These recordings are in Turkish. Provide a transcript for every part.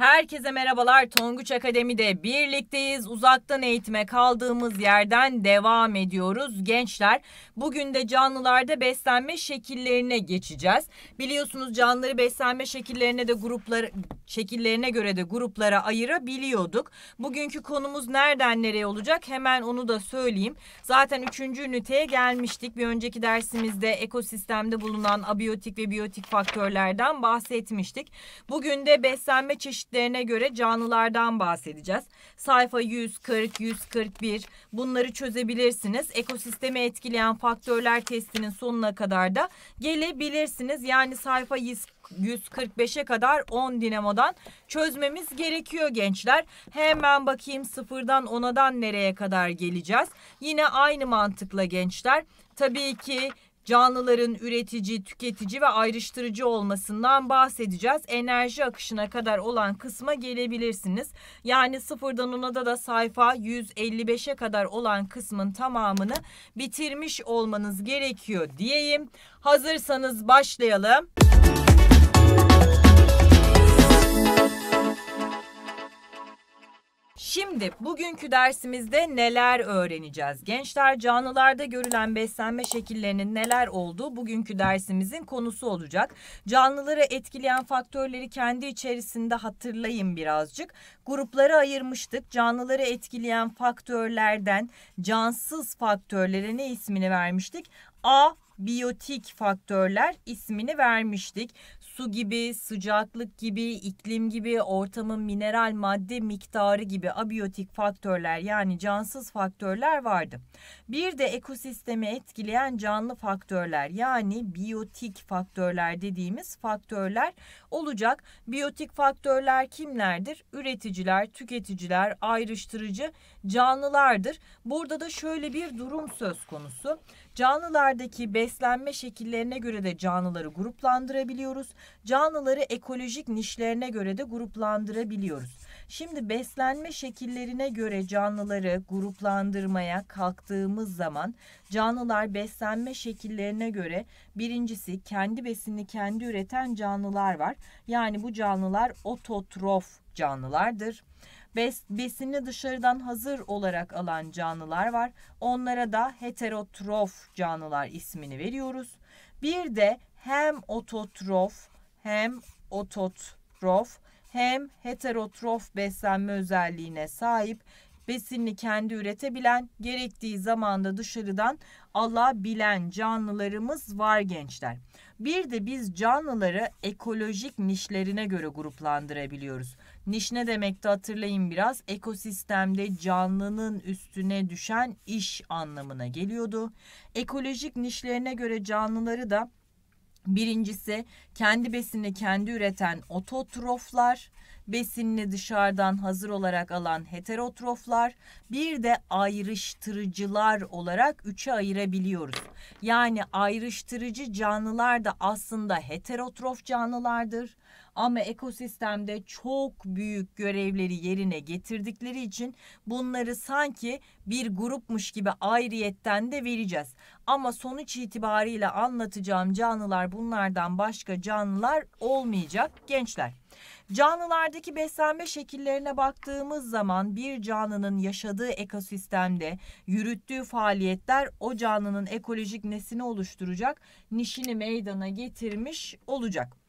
Herkese merhabalar. Tonguç Akademi'de birlikteyiz. Uzaktan eğitime kaldığımız yerden devam ediyoruz gençler. Bugün de canlılarda beslenme şekillerine geçeceğiz. Biliyorsunuz canlıları beslenme şekillerine de gruplar şekillerine göre de gruplara ayırabiliyorduk. Bugünkü konumuz nereden nereye olacak? Hemen onu da söyleyeyim. Zaten 3. üniteye gelmiştik. Bir önceki dersimizde ekosistemde bulunan abiyotik ve biyotik faktörlerden bahsetmiştik. Bugün de beslenme çeşit çeşitlerine göre canlılardan bahsedeceğiz. Sayfa 140, 141 bunları çözebilirsiniz. Ekosistemi etkileyen faktörler testinin sonuna kadar da gelebilirsiniz. Yani sayfa 145'e kadar 10 dinamodan çözmemiz gerekiyor gençler. Hemen bakayım sıfırdan onadan nereye kadar geleceğiz. Yine aynı mantıkla gençler. Tabii ki canlıların üretici, tüketici ve ayrıştırıcı olmasından bahsedeceğiz. Enerji akışına kadar olan kısma gelebilirsiniz. Yani sıfırdan ona da da sayfa 155'e kadar olan kısmın tamamını bitirmiş olmanız gerekiyor diyeyim. Hazırsanız başlayalım. Müzik Şimdi bugünkü dersimizde neler öğreneceğiz? Gençler canlılarda görülen beslenme şekillerinin neler olduğu bugünkü dersimizin konusu olacak. Canlıları etkileyen faktörleri kendi içerisinde hatırlayın birazcık. Grupları ayırmıştık. Canlıları etkileyen faktörlerden cansız faktörlere ne ismini vermiştik? A biyotik faktörler ismini vermiştik su gibi, sıcaklık gibi, iklim gibi, ortamın mineral madde miktarı gibi abiyotik faktörler yani cansız faktörler vardı. Bir de ekosistemi etkileyen canlı faktörler yani biyotik faktörler dediğimiz faktörler olacak. Biyotik faktörler kimlerdir? Üreticiler, tüketiciler, ayrıştırıcı canlılardır. Burada da şöyle bir durum söz konusu. Canlılardaki beslenme şekillerine göre de canlıları gruplandırabiliyoruz. Canlıları ekolojik nişlerine göre de gruplandırabiliyoruz. Şimdi beslenme şekillerine göre canlıları gruplandırmaya kalktığımız zaman canlılar beslenme şekillerine göre birincisi kendi besini kendi üreten canlılar var. Yani bu canlılar ototrof canlılardır. Bes, besini dışarıdan hazır olarak alan canlılar var. Onlara da heterotrof canlılar ismini veriyoruz. Bir de hem ototrof hem ototrof hem heterotrof beslenme özelliğine sahip besinini kendi üretebilen, gerektiği zamanda dışarıdan alabilen canlılarımız var gençler. Bir de biz canlıları ekolojik nişlerine göre gruplandırabiliyoruz. Niş ne demekti hatırlayın biraz. Ekosistemde canlının üstüne düşen iş anlamına geliyordu. Ekolojik nişlerine göre canlıları da Birincisi kendi besini kendi üreten ototroflar, besinini dışarıdan hazır olarak alan heterotroflar, bir de ayrıştırıcılar olarak üçe ayırabiliyoruz. Yani ayrıştırıcı canlılar da aslında heterotrof canlılardır. Ama ekosistemde çok büyük görevleri yerine getirdikleri için bunları sanki bir grupmuş gibi ayrıyetten de vereceğiz. Ama sonuç itibariyle anlatacağım canlılar bunlardan başka canlılar olmayacak gençler. Canlılardaki beslenme şekillerine baktığımız zaman bir canlının yaşadığı ekosistemde yürüttüğü faaliyetler o canlının ekolojik nesini oluşturacak, nişini meydana getirmiş olacak.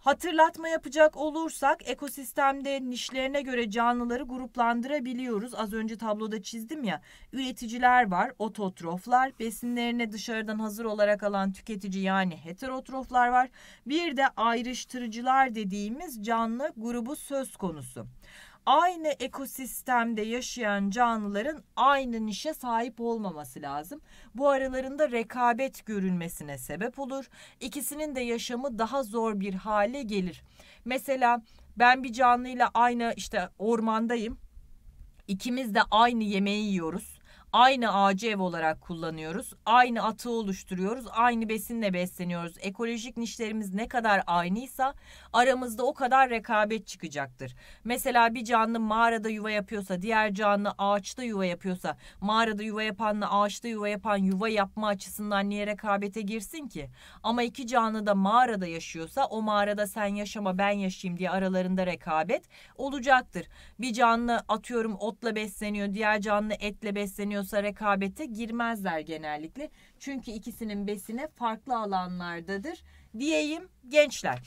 Hatırlatma yapacak olursak ekosistemde nişlerine göre canlıları gruplandırabiliyoruz. Az önce tabloda çizdim ya. Üreticiler var, ototroflar, besinlerini dışarıdan hazır olarak alan tüketici yani heterotroflar var. Bir de ayrıştırıcılar dediğimiz canlı grubu söz konusu aynı ekosistemde yaşayan canlıların aynı nişe sahip olmaması lazım. Bu aralarında rekabet görülmesine sebep olur. İkisinin de yaşamı daha zor bir hale gelir. Mesela ben bir canlıyla aynı işte ormandayım. İkimiz de aynı yemeği yiyoruz Aynı ağacı ev olarak kullanıyoruz. Aynı atığı oluşturuyoruz. Aynı besinle besleniyoruz. Ekolojik nişlerimiz ne kadar aynıysa aramızda o kadar rekabet çıkacaktır. Mesela bir canlı mağarada yuva yapıyorsa, diğer canlı ağaçta yuva yapıyorsa, mağarada yuva yapanla ağaçta yuva yapan yuva yapma açısından niye rekabete girsin ki? Ama iki canlı da mağarada yaşıyorsa o mağarada sen yaşama ben yaşayayım diye aralarında rekabet olacaktır. Bir canlı atıyorum otla besleniyor, diğer canlı etle besleniyor uymuyorsa rekabete girmezler genellikle. Çünkü ikisinin besine farklı alanlardadır diyeyim gençler.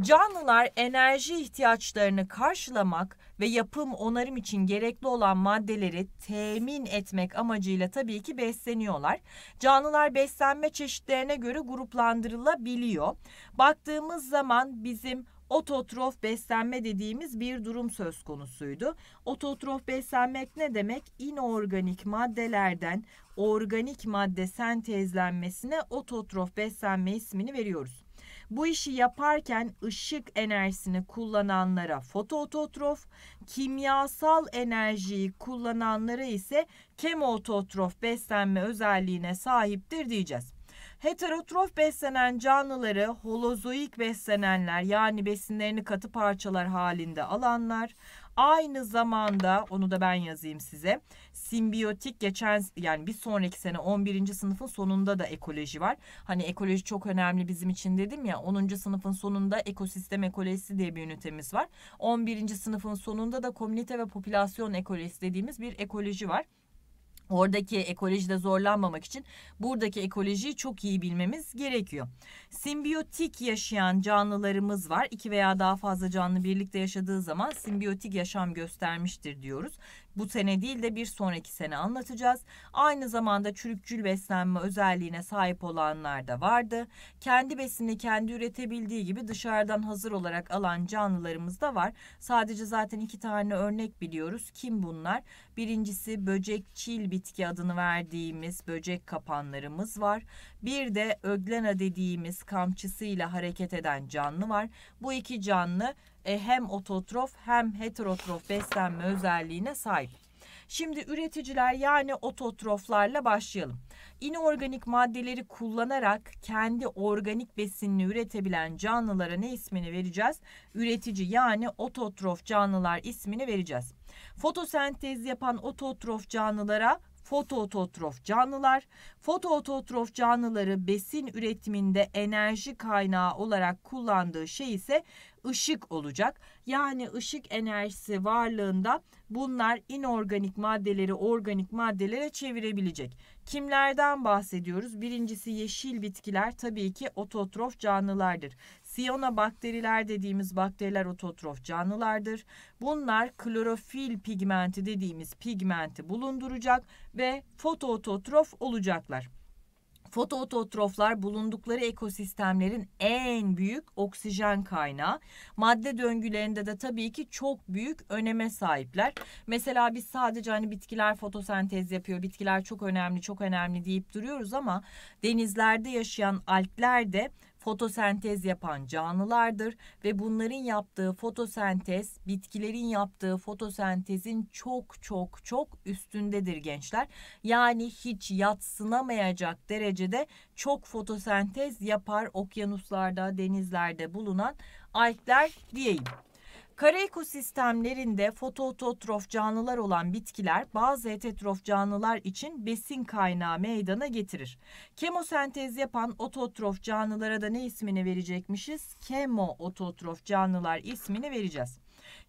Canlılar enerji ihtiyaçlarını karşılamak ve yapım onarım için gerekli olan maddeleri temin etmek amacıyla tabii ki besleniyorlar. Canlılar beslenme çeşitlerine göre gruplandırılabiliyor. Baktığımız zaman bizim ototrof beslenme dediğimiz bir durum söz konusuydu. Ototrof beslenmek ne demek? İnorganik maddelerden organik madde sentezlenmesine ototrof beslenme ismini veriyoruz. Bu işi yaparken ışık enerjisini kullananlara fotoototrof, kimyasal enerjiyi kullananlara ise kemototrof beslenme özelliğine sahiptir diyeceğiz. Heterotrof beslenen canlıları holozoik beslenenler yani besinlerini katı parçalar halinde alanlar aynı zamanda onu da ben yazayım size. Simbiyotik geçen yani bir sonraki sene 11. sınıfın sonunda da ekoloji var. Hani ekoloji çok önemli bizim için dedim ya 10. sınıfın sonunda ekosistem ekolojisi diye bir ünitemiz var. 11. sınıfın sonunda da komünite ve popülasyon ekolojisi dediğimiz bir ekoloji var. Oradaki ekolojide zorlanmamak için buradaki ekolojiyi çok iyi bilmemiz gerekiyor. Simbiyotik yaşayan canlılarımız var. İki veya daha fazla canlı birlikte yaşadığı zaman simbiyotik yaşam göstermiştir diyoruz bu sene değil de bir sonraki sene anlatacağız. Aynı zamanda çürükçül beslenme özelliğine sahip olanlar da vardı. Kendi besini kendi üretebildiği gibi dışarıdan hazır olarak alan canlılarımız da var. Sadece zaten iki tane örnek biliyoruz. Kim bunlar? Birincisi böcek çil bitki adını verdiğimiz böcek kapanlarımız var. Bir de öglena dediğimiz kamçısıyla hareket eden canlı var. Bu iki canlı e, hem ototrof hem heterotrof beslenme özelliğine sahip. Şimdi üreticiler yani ototroflarla başlayalım. İnorganik maddeleri kullanarak kendi organik besinini üretebilen canlılara ne ismini vereceğiz? Üretici yani ototrof canlılar ismini vereceğiz. Fotosentez yapan ototrof canlılara fotoototrof canlılar. Fotoototrof canlıları besin üretiminde enerji kaynağı olarak kullandığı şey ise ışık olacak. Yani ışık enerjisi varlığında bunlar inorganik maddeleri organik maddelere çevirebilecek. Kimlerden bahsediyoruz? Birincisi yeşil bitkiler tabii ki ototrof canlılardır. Siyona bakteriler dediğimiz bakteriler ototrof canlılardır. Bunlar klorofil pigmenti dediğimiz pigmenti bulunduracak ve fotoototrof olacaklar. Fotoototroflar bulundukları ekosistemlerin en büyük oksijen kaynağı. Madde döngülerinde de tabii ki çok büyük öneme sahipler. Mesela biz sadece hani bitkiler fotosentez yapıyor, bitkiler çok önemli, çok önemli deyip duruyoruz ama denizlerde yaşayan algler de fotosentez yapan canlılardır ve bunların yaptığı fotosentez bitkilerin yaptığı fotosentezin çok çok çok üstündedir gençler. Yani hiç yatsınamayacak derecede çok fotosentez yapar okyanuslarda, denizlerde bulunan algler diyeyim. Kara ekosistemlerinde fotoototrof canlılar olan bitkiler bazı heterotrof canlılar için besin kaynağı meydana getirir. Kemosentez yapan ototrof canlılara da ne ismini verecekmişiz? Kemoototrof canlılar ismini vereceğiz.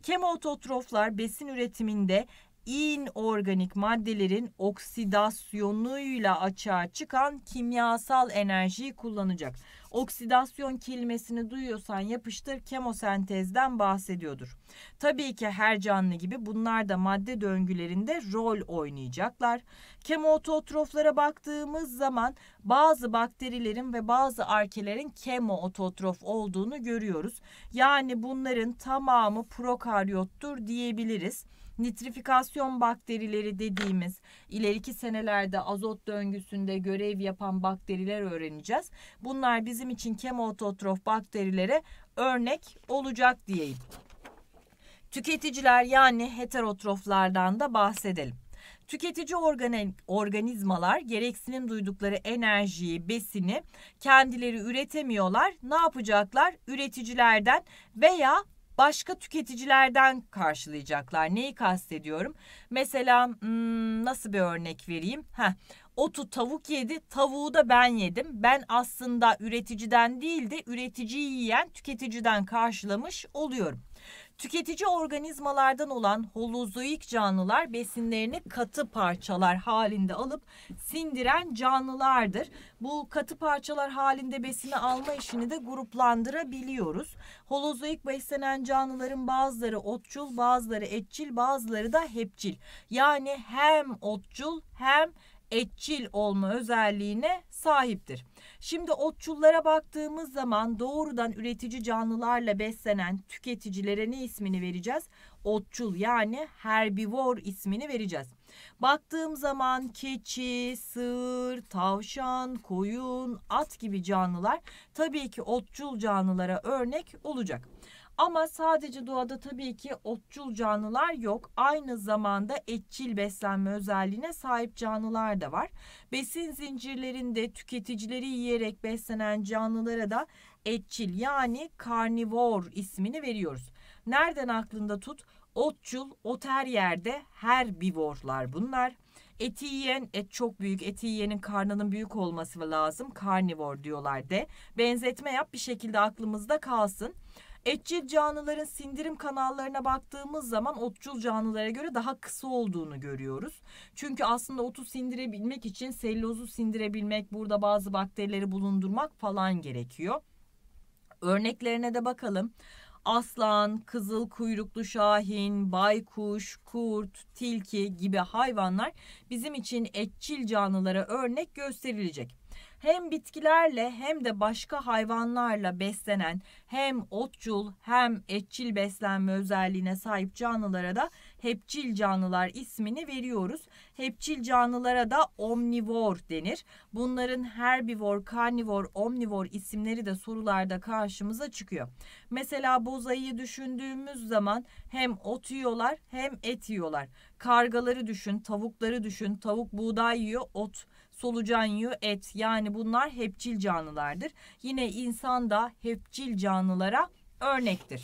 Kemoototroflar besin üretiminde inorganik maddelerin oksidasyonuyla açığa çıkan kimyasal enerjiyi kullanacak. Oksidasyon kelimesini duyuyorsan yapıştır kemosentezden bahsediyordur. Tabii ki her canlı gibi bunlar da madde döngülerinde rol oynayacaklar. Kemoototroflara baktığımız zaman bazı bakterilerin ve bazı arkelerin kemoototrof olduğunu görüyoruz. Yani bunların tamamı prokaryottur diyebiliriz nitrifikasyon bakterileri dediğimiz ileriki senelerde azot döngüsünde görev yapan bakteriler öğreneceğiz. Bunlar bizim için kemototrof bakterilere örnek olacak diyeyim. Tüketiciler yani heterotroflardan da bahsedelim. Tüketici organizmalar gereksinim duydukları enerjiyi, besini kendileri üretemiyorlar. Ne yapacaklar? Üreticilerden veya başka tüketicilerden karşılayacaklar. Neyi kastediyorum? Mesela hmm, nasıl bir örnek vereyim? Heh, otu tavuk yedi, tavuğu da ben yedim. Ben aslında üreticiden değil de üreticiyi yiyen tüketiciden karşılamış oluyorum. Tüketici organizmalardan olan holozoik canlılar besinlerini katı parçalar halinde alıp sindiren canlılardır. Bu katı parçalar halinde besini alma işini de gruplandırabiliyoruz. Holozoik beslenen canlıların bazıları otçul, bazıları etçil, bazıları da hepçil. Yani hem otçul hem etçil olma özelliğine sahiptir. Şimdi otçullara baktığımız zaman doğrudan üretici canlılarla beslenen tüketicilere ne ismini vereceğiz? Otçul yani herbivor ismini vereceğiz. Baktığım zaman keçi, sığır, tavşan, koyun, at gibi canlılar tabii ki otçul canlılara örnek olacak. Ama sadece doğada tabii ki otçul canlılar yok. Aynı zamanda etçil beslenme özelliğine sahip canlılar da var. Besin zincirlerinde tüketicileri yiyerek beslenen canlılara da etçil yani karnivor ismini veriyoruz. Nereden aklında tut? Otçul, yerde her herbivorlar bunlar. Eti yiyen et çok büyük. Eti yiyenin karnının büyük olması lazım. Karnivor diyorlar de. Benzetme yap bir şekilde aklımızda kalsın. Etçil canlıların sindirim kanallarına baktığımız zaman otçul canlılara göre daha kısa olduğunu görüyoruz. Çünkü aslında otu sindirebilmek için sellozu sindirebilmek, burada bazı bakterileri bulundurmak falan gerekiyor. Örneklerine de bakalım. Aslan, kızıl kuyruklu şahin, baykuş, kurt, tilki gibi hayvanlar bizim için etçil canlılara örnek gösterilecek hem bitkilerle hem de başka hayvanlarla beslenen hem otçul hem etçil beslenme özelliğine sahip canlılara da hepçil canlılar ismini veriyoruz. Hepçil canlılara da omnivor denir. Bunların herbivor, karnivor, omnivor isimleri de sorularda karşımıza çıkıyor. Mesela bozayı düşündüğümüz zaman hem ot yiyorlar hem et yiyorlar. Kargaları düşün, tavukları düşün. Tavuk buğday yiyor, ot solucan yiyor et yani bunlar hepcil canlılardır. Yine insan da hepcil canlılara örnektir.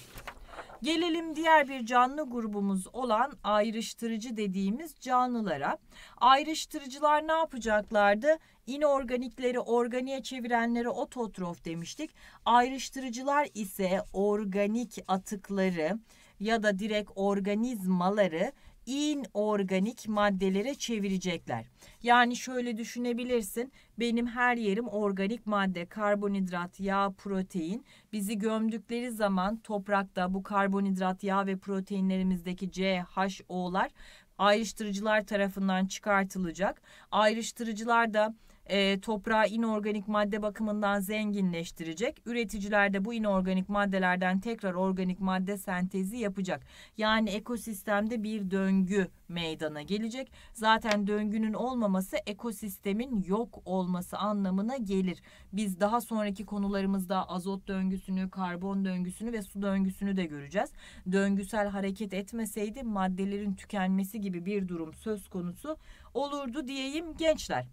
Gelelim diğer bir canlı grubumuz olan ayrıştırıcı dediğimiz canlılara. Ayrıştırıcılar ne yapacaklardı? İnorganikleri organiğe çevirenlere ototrof demiştik. Ayrıştırıcılar ise organik atıkları ya da direkt organizmaları inorganik maddelere çevirecekler. Yani şöyle düşünebilirsin. Benim her yerim organik madde, karbonhidrat, yağ, protein. Bizi gömdükleri zaman toprakta bu karbonhidrat, yağ ve proteinlerimizdeki C, H, O'lar ayrıştırıcılar tarafından çıkartılacak. Ayrıştırıcılar da e, toprağı inorganik madde bakımından zenginleştirecek. Üreticiler de bu inorganik maddelerden tekrar organik madde sentezi yapacak. Yani ekosistemde bir döngü meydana gelecek. Zaten döngünün olmaması ekosistemin yok olması anlamına gelir. Biz daha sonraki konularımızda azot döngüsünü, karbon döngüsünü ve su döngüsünü de göreceğiz. Döngüsel hareket etmeseydi maddelerin tükenmesi gibi bir durum söz konusu olurdu diyeyim gençler.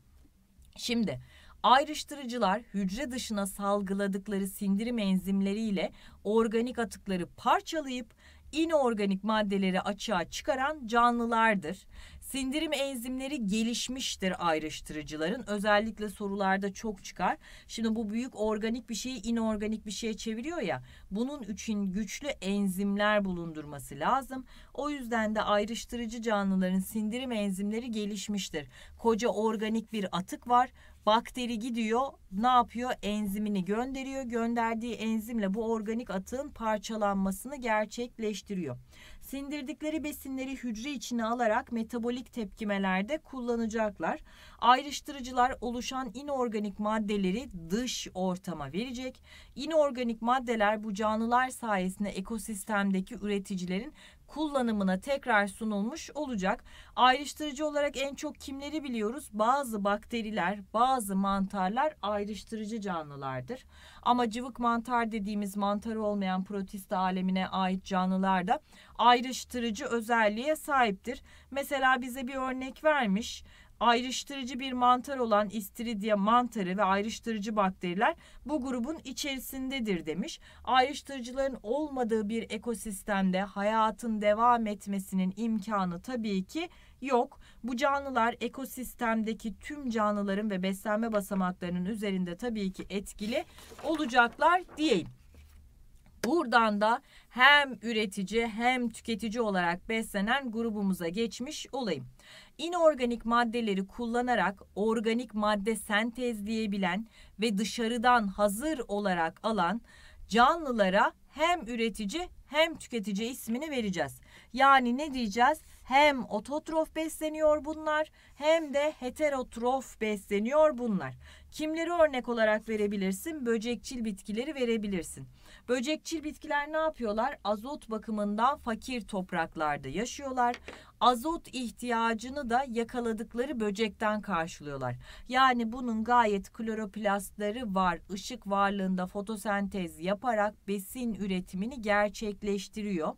Şimdi ayrıştırıcılar hücre dışına salgıladıkları sindirim enzimleriyle organik atıkları parçalayıp inorganik maddeleri açığa çıkaran canlılardır Sindirim enzimleri gelişmiştir ayrıştırıcıların. Özellikle sorularda çok çıkar. Şimdi bu büyük organik bir şeyi inorganik bir şeye çeviriyor ya. Bunun için güçlü enzimler bulundurması lazım. O yüzden de ayrıştırıcı canlıların sindirim enzimleri gelişmiştir. Koca organik bir atık var. Bakteri gidiyor ne yapıyor? Enzimini gönderiyor. Gönderdiği enzimle bu organik atığın parçalanmasını gerçekleştiriyor. Sindirdikleri besinleri hücre içine alarak metabolik tepkimelerde kullanacaklar. Ayrıştırıcılar oluşan inorganik maddeleri dış ortama verecek. İnorganik maddeler bu canlılar sayesinde ekosistemdeki üreticilerin kullanımına tekrar sunulmuş olacak. Ayrıştırıcı olarak en çok kimleri biliyoruz? Bazı bakteriler, bazı mantarlar ayrıştırıcı canlılardır. Ama cıvık mantar dediğimiz mantar olmayan protista alemine ait canlılar da ayrıştırıcı özelliğe sahiptir. Mesela bize bir örnek vermiş ayrıştırıcı bir mantar olan istiridya mantarı ve ayrıştırıcı bakteriler bu grubun içerisindedir demiş. Ayrıştırıcıların olmadığı bir ekosistemde hayatın devam etmesinin imkanı tabii ki yok. Bu canlılar ekosistemdeki tüm canlıların ve beslenme basamaklarının üzerinde tabii ki etkili olacaklar diyeyim. Buradan da hem üretici hem tüketici olarak beslenen grubumuza geçmiş olayım inorganik maddeleri kullanarak organik madde sentezleyebilen ve dışarıdan hazır olarak alan canlılara hem üretici hem tüketici ismini vereceğiz. Yani ne diyeceğiz? Hem ototrof besleniyor bunlar hem de heterotrof besleniyor bunlar. Kimleri örnek olarak verebilirsin? Böcekçil bitkileri verebilirsin. Böcekçil bitkiler ne yapıyorlar? Azot bakımından fakir topraklarda yaşıyorlar. Azot ihtiyacını da yakaladıkları böcekten karşılıyorlar. Yani bunun gayet kloroplastları var. Işık varlığında fotosentez yaparak besin üretimini gerçekleştiriyor.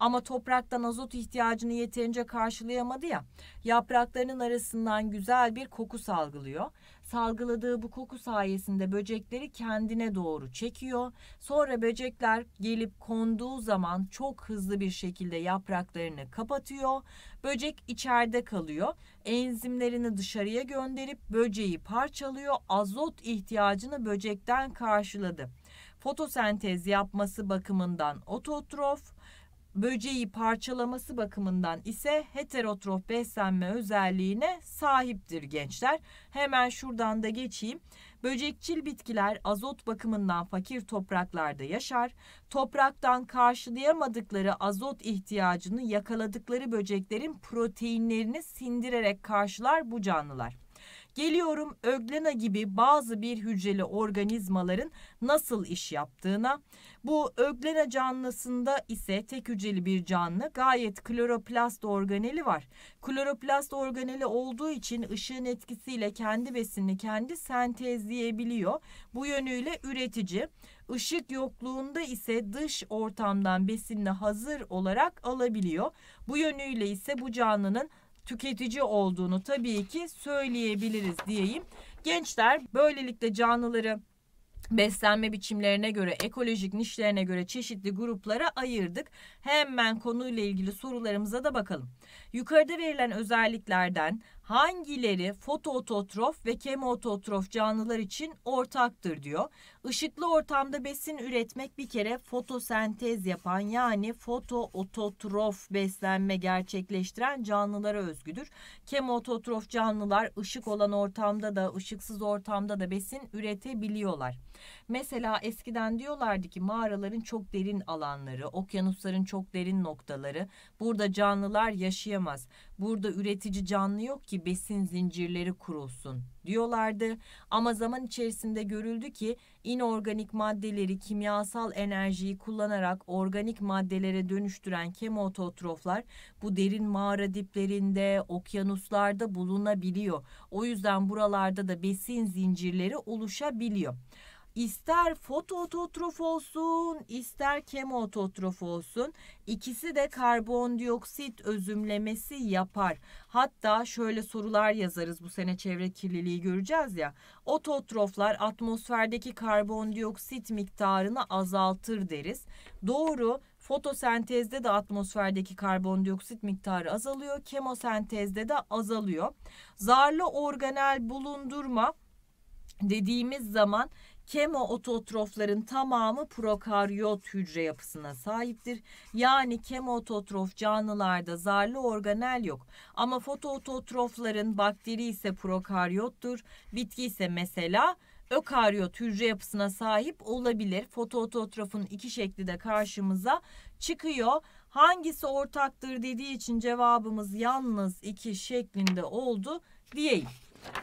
Ama topraktan azot ihtiyacını yeterince karşılayamadı ya. Yapraklarının arasından güzel bir koku salgılıyor salgıladığı bu koku sayesinde böcekleri kendine doğru çekiyor. Sonra böcekler gelip konduğu zaman çok hızlı bir şekilde yapraklarını kapatıyor. Böcek içeride kalıyor. Enzimlerini dışarıya gönderip böceği parçalıyor. Azot ihtiyacını böcekten karşıladı. Fotosentez yapması bakımından ototrof, böceği parçalaması bakımından ise heterotrof beslenme özelliğine sahiptir gençler. Hemen şuradan da geçeyim. Böcekçil bitkiler azot bakımından fakir topraklarda yaşar. Topraktan karşılayamadıkları azot ihtiyacını yakaladıkları böceklerin proteinlerini sindirerek karşılar bu canlılar. Geliyorum öglena gibi bazı bir hücreli organizmaların nasıl iş yaptığına. Bu öglena canlısında ise tek hücreli bir canlı gayet kloroplast organeli var. Kloroplast organeli olduğu için ışığın etkisiyle kendi besini kendi sentezleyebiliyor. Bu yönüyle üretici. Işık yokluğunda ise dış ortamdan besinini hazır olarak alabiliyor. Bu yönüyle ise bu canlının tüketici olduğunu tabii ki söyleyebiliriz diyeyim. Gençler böylelikle canlıları beslenme biçimlerine göre, ekolojik nişlerine göre çeşitli gruplara ayırdık. Hemen konuyla ilgili sorularımıza da bakalım. Yukarıda verilen özelliklerden hangileri fotoototrof ve kemoototrof canlılar için ortaktır diyor. Işıklı ortamda besin üretmek bir kere fotosentez yapan yani fotoototrof beslenme gerçekleştiren canlılara özgüdür. Kemoototrof canlılar ışık olan ortamda da ışıksız ortamda da besin üretebiliyorlar. Mesela eskiden diyorlardı ki mağaraların çok derin alanları, okyanusların çok derin noktaları burada canlılar yaşayamıyor başlamaz. Burada üretici canlı yok ki besin zincirleri kurulsun diyorlardı. Ama zaman içerisinde görüldü ki inorganik maddeleri kimyasal enerjiyi kullanarak organik maddelere dönüştüren kemototroflar bu derin mağara diplerinde, okyanuslarda bulunabiliyor. O yüzden buralarda da besin zincirleri oluşabiliyor. İster fotototrof olsun, ister kemototrof olsun ikisi de karbondioksit özümlemesi yapar. Hatta şöyle sorular yazarız bu sene çevre kirliliği göreceğiz ya. Ototroflar atmosferdeki karbondioksit miktarını azaltır deriz. Doğru. Fotosentezde de atmosferdeki karbondioksit miktarı azalıyor, kemosentezde de azalıyor. Zarlı organel bulundurma dediğimiz zaman kemoototrofların tamamı prokaryot hücre yapısına sahiptir. Yani kemoototrof canlılarda zarlı organel yok. Ama fotoototrofların bakteri ise prokaryottur. Bitki ise mesela ökaryot hücre yapısına sahip olabilir. Fotoototrofun iki şekli de karşımıza çıkıyor. Hangisi ortaktır dediği için cevabımız yalnız iki şeklinde oldu diyeyim.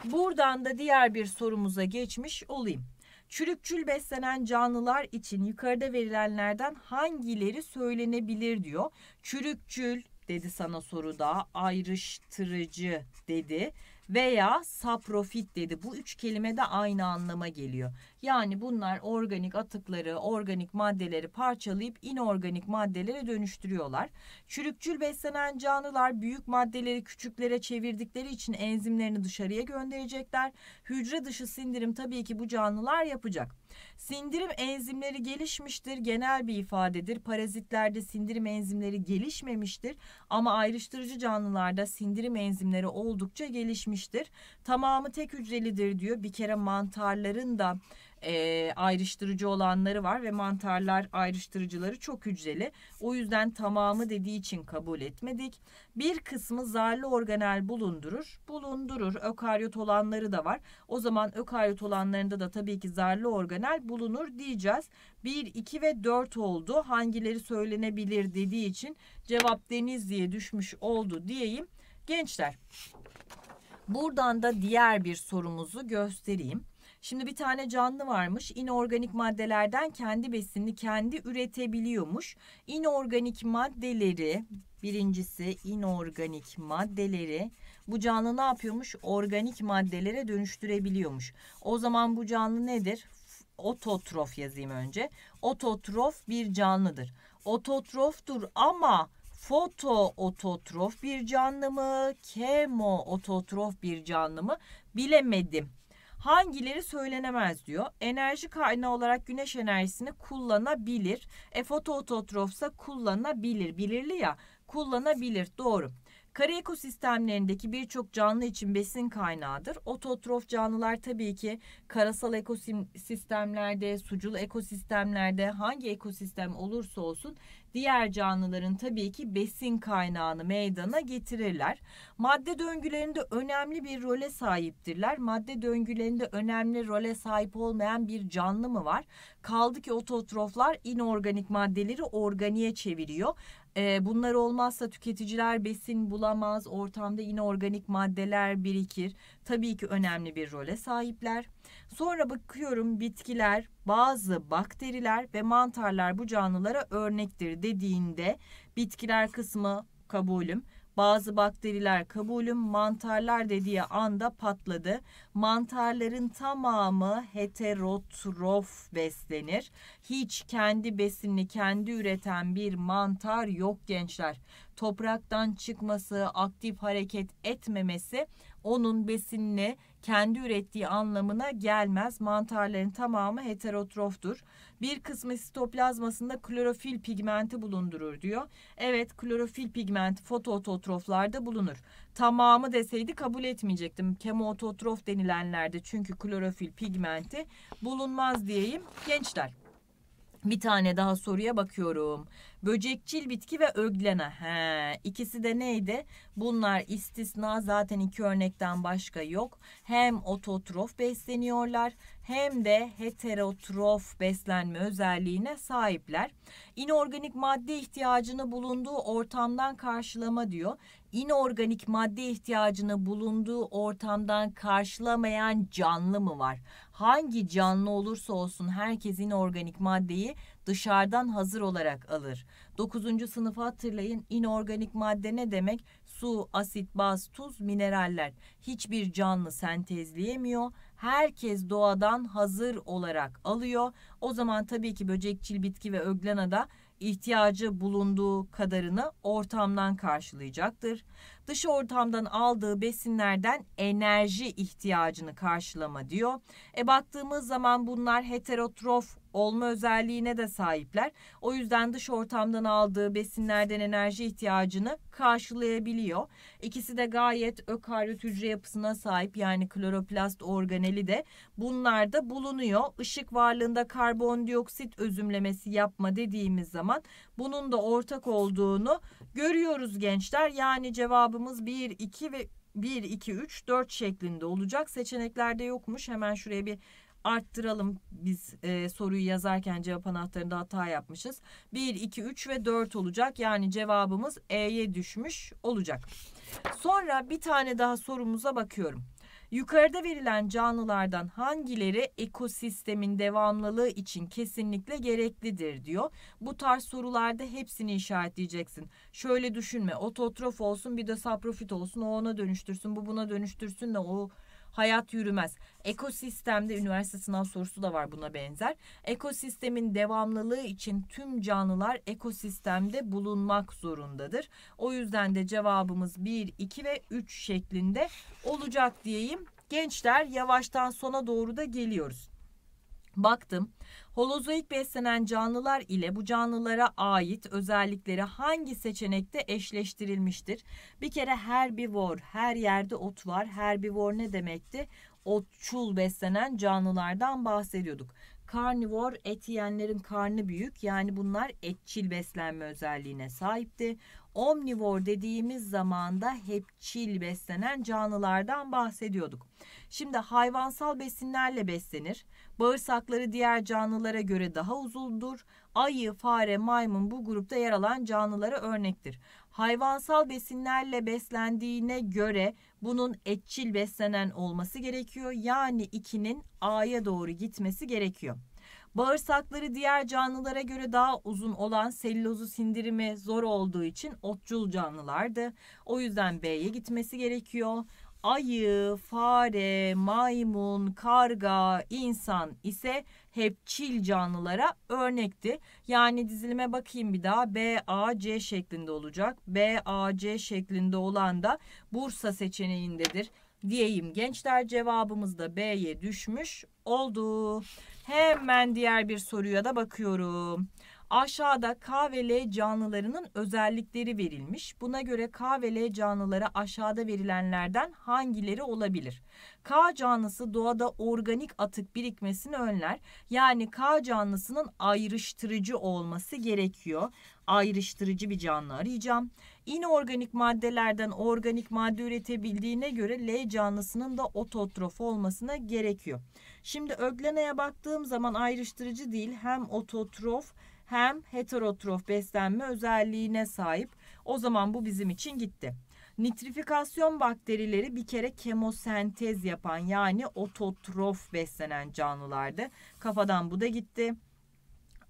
Buradan da diğer bir sorumuza geçmiş olayım. Çürükçül beslenen canlılar için yukarıda verilenlerden hangileri söylenebilir diyor. Çürükçül dedi sana soruda, ayrıştırıcı dedi veya saprofit dedi. Bu üç kelime de aynı anlama geliyor. Yani bunlar organik atıkları, organik maddeleri parçalayıp inorganik maddelere dönüştürüyorlar. Çürükçül beslenen canlılar büyük maddeleri küçüklere çevirdikleri için enzimlerini dışarıya gönderecekler. Hücre dışı sindirim tabii ki bu canlılar yapacak. Sindirim enzimleri gelişmiştir genel bir ifadedir. Parazitlerde sindirim enzimleri gelişmemiştir ama ayrıştırıcı canlılarda sindirim enzimleri oldukça gelişmiştir. Tamamı tek hücrelidir diyor. Bir kere mantarların da e, ayrıştırıcı olanları var ve mantarlar ayrıştırıcıları çok hücreli. O yüzden tamamı dediği için kabul etmedik. Bir kısmı zarlı organel bulundurur. Bulundurur. Ökaryot olanları da var. O zaman ökaryot olanlarında da tabii ki zarlı organel bulunur diyeceğiz. 1, 2 ve 4 oldu. Hangileri söylenebilir dediği için cevap deniz diye düşmüş oldu diyeyim. Gençler Buradan da diğer bir sorumuzu göstereyim. Şimdi bir tane canlı varmış. İnorganik maddelerden kendi besini kendi üretebiliyormuş. İnorganik maddeleri birincisi inorganik maddeleri bu canlı ne yapıyormuş? Organik maddelere dönüştürebiliyormuş. O zaman bu canlı nedir? Ototrof yazayım önce. Ototrof bir canlıdır. Ototroftur ama fotoototrof bir canlı mı? Kemo bir canlı mı? Bilemedim. Hangileri söylenemez diyor. Enerji kaynağı olarak güneş enerjisini kullanabilir. E fotoototrofsa kullanabilir. Bilirli ya kullanabilir doğru. Kara ekosistemlerindeki birçok canlı için besin kaynağıdır. Ototrof canlılar tabii ki karasal ekosistemlerde, sucul ekosistemlerde hangi ekosistem olursa olsun diğer canlıların tabii ki besin kaynağını meydana getirirler. Madde döngülerinde önemli bir role sahiptirler. Madde döngülerinde önemli role sahip olmayan bir canlı mı var? Kaldı ki ototroflar inorganik maddeleri organiye çeviriyor. Ee, bunlar olmazsa tüketiciler besin bulamaz, ortamda inorganik maddeler birikir. Tabii ki önemli bir role sahipler. Sonra bakıyorum bitkiler, bazı bakteriler ve mantarlar bu canlılara örnektir dediğinde bitkiler kısmı kabulüm bazı bakteriler kabulüm mantarlar dediği anda patladı. Mantarların tamamı heterotrof beslenir. Hiç kendi besinini kendi üreten bir mantar yok gençler. Topraktan çıkması, aktif hareket etmemesi onun besinine kendi ürettiği anlamına gelmez. Mantarların tamamı heterotroftur. Bir kısmı sitoplazmasında klorofil pigmenti bulundurur diyor. Evet klorofil pigmenti fotoototroflarda bulunur. Tamamı deseydi kabul etmeyecektim. Kemoototrof denilenlerde çünkü klorofil pigmenti bulunmaz diyeyim gençler. Bir tane daha soruya bakıyorum. Böcekçil bitki ve öglena. He, ikisi de neydi? Bunlar istisna zaten iki örnekten başka yok. Hem ototrof besleniyorlar hem de heterotrof beslenme özelliğine sahipler. İnorganik madde ihtiyacını bulunduğu ortamdan karşılama diyor. İnorganik madde ihtiyacını bulunduğu ortamdan karşılamayan canlı mı var? Hangi canlı olursa olsun herkes inorganik maddeyi dışarıdan hazır olarak alır. 9. sınıfı hatırlayın İnorganik madde ne demek? Su, asit, baz, tuz, mineraller. Hiçbir canlı sentezleyemiyor. Herkes doğadan hazır olarak alıyor. O zaman tabii ki böcekçil bitki ve öglena da ihtiyacı bulunduğu kadarını ortamdan karşılayacaktır dış ortamdan aldığı besinlerden enerji ihtiyacını karşılama diyor. E baktığımız zaman bunlar heterotrof olma özelliğine de sahipler. O yüzden dış ortamdan aldığı besinlerden enerji ihtiyacını karşılayabiliyor. İkisi de gayet ökaryot hücre yapısına sahip yani kloroplast organeli de bunlarda bulunuyor. Işık varlığında karbondioksit özümlemesi yapma dediğimiz zaman bunun da ortak olduğunu görüyoruz gençler. Yani cevabı cevabımız 1, 2 ve 1, 2, 3, 4 şeklinde olacak. Seçeneklerde yokmuş. Hemen şuraya bir arttıralım biz e, soruyu yazarken cevap anahtarında hata yapmışız. 1, 2, 3 ve 4 olacak. Yani cevabımız E'ye düşmüş olacak. Sonra bir tane daha sorumuza bakıyorum. Yukarıda verilen canlılardan hangileri ekosistemin devamlılığı için kesinlikle gereklidir diyor. Bu tarz sorularda hepsini işaretleyeceksin. Şöyle düşünme ototrof olsun bir de saprofit olsun o ona dönüştürsün bu buna dönüştürsün de o hayat yürümez. Ekosistemde üniversite sınav sorusu da var buna benzer. Ekosistemin devamlılığı için tüm canlılar ekosistemde bulunmak zorundadır. O yüzden de cevabımız 1, 2 ve 3 şeklinde olacak diyeyim. Gençler yavaştan sona doğru da geliyoruz baktım. Holozoik beslenen canlılar ile bu canlılara ait özellikleri hangi seçenekte eşleştirilmiştir? Bir kere herbivor, her yerde ot var. Herbivor ne demekti? Otçul beslenen canlılardan bahsediyorduk. Karnivor et yiyenlerin karnı büyük yani bunlar etçil beslenme özelliğine sahipti omnivor dediğimiz zamanda da hepçil beslenen canlılardan bahsediyorduk. Şimdi hayvansal besinlerle beslenir. Bağırsakları diğer canlılara göre daha uzundur. Ayı, fare, maymun bu grupta yer alan canlılara örnektir. Hayvansal besinlerle beslendiğine göre bunun etçil beslenen olması gerekiyor. Yani 2'nin A'ya doğru gitmesi gerekiyor. Bağırsakları diğer canlılara göre daha uzun olan selülozu sindirimi zor olduğu için otçul canlılardı. O yüzden B'ye gitmesi gerekiyor. Ayı, fare, maymun, karga, insan ise hepçil canlılara örnekti. Yani dizilime bakayım bir daha. B, A, C şeklinde olacak. B, A, C şeklinde olan da Bursa seçeneğindedir diyeyim. Gençler cevabımız da B'ye düşmüş oldu. Hemen diğer bir soruya da bakıyorum. Aşağıda K ve L canlılarının özellikleri verilmiş. Buna göre K ve L canlıları aşağıda verilenlerden hangileri olabilir? K canlısı doğada organik atık birikmesini önler. Yani K canlısının ayrıştırıcı olması gerekiyor. Ayrıştırıcı bir canlı arayacağım. İnorganik maddelerden organik madde üretebildiğine göre L canlısının da ototrof olmasına gerekiyor. Şimdi ögleneye baktığım zaman ayrıştırıcı değil hem ototrof hem heterotrof beslenme özelliğine sahip. O zaman bu bizim için gitti. Nitrifikasyon bakterileri bir kere kemosentez yapan yani ototrof beslenen canlılardı. Kafadan bu da gitti.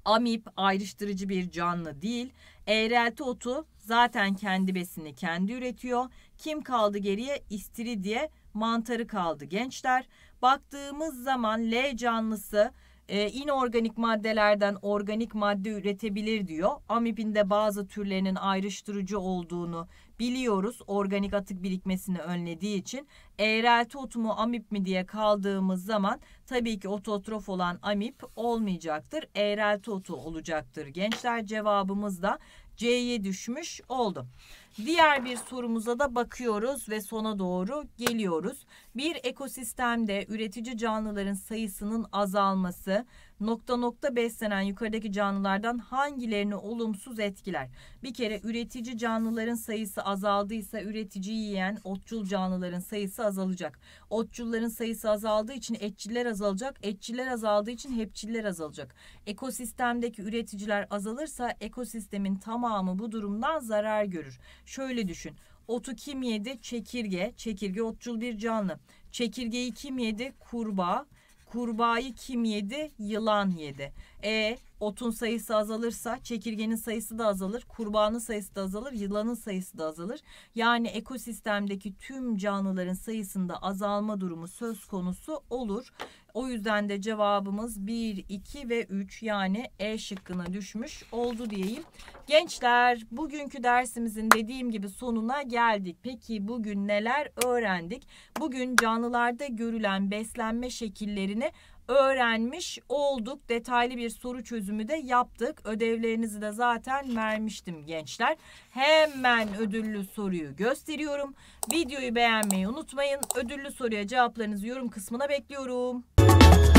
Amip ayrıştırıcı bir canlı değil. Eğrelti otu zaten kendi besini kendi üretiyor. Kim kaldı geriye? İstiridye mantarı kaldı gençler. Baktığımız zaman L canlısı e, inorganik maddelerden organik madde üretebilir diyor. Amibin de bazı türlerinin ayrıştırıcı olduğunu biliyoruz. Organik atık birikmesini önlediği için eğrelti otu mu amip mi diye kaldığımız zaman tabii ki ototrof olan amip olmayacaktır. Eğrelti otu olacaktır. Gençler cevabımız da C'ye düşmüş oldu. Diğer bir sorumuza da bakıyoruz ve sona doğru geliyoruz. Bir ekosistemde üretici canlıların sayısının azalması, nokta nokta beslenen yukarıdaki canlılardan hangilerini olumsuz etkiler? Bir kere üretici canlıların sayısı azaldıysa üretici yiyen otçul canlıların sayısı azalacak. Otçulların sayısı azaldığı için etçiller azalacak. Etçiler azaldığı için hepçiller azalacak. Ekosistemdeki üreticiler azalırsa ekosistemin tamamı bu durumdan zarar görür. Şöyle düşün. Otu kim yedi? Çekirge. Çekirge otçul bir canlı. Çekirgeyi kim yedi? Kurbağa. Kurbağayı kim yedi? Yılan yedi. E otun sayısı azalırsa çekirgenin sayısı da azalır, kurbanın sayısı da azalır, yılanın sayısı da azalır. Yani ekosistemdeki tüm canlıların sayısında azalma durumu söz konusu olur. O yüzden de cevabımız 1, 2 ve 3 yani E şıkkına düşmüş oldu diyeyim. Gençler bugünkü dersimizin dediğim gibi sonuna geldik. Peki bugün neler öğrendik? Bugün canlılarda görülen beslenme şekillerini öğrenmiş olduk. Detaylı bir soru çözümü de yaptık. Ödevlerinizi de zaten vermiştim gençler. Hemen ödüllü soruyu gösteriyorum. Videoyu beğenmeyi unutmayın. Ödüllü soruya cevaplarınızı yorum kısmına bekliyorum.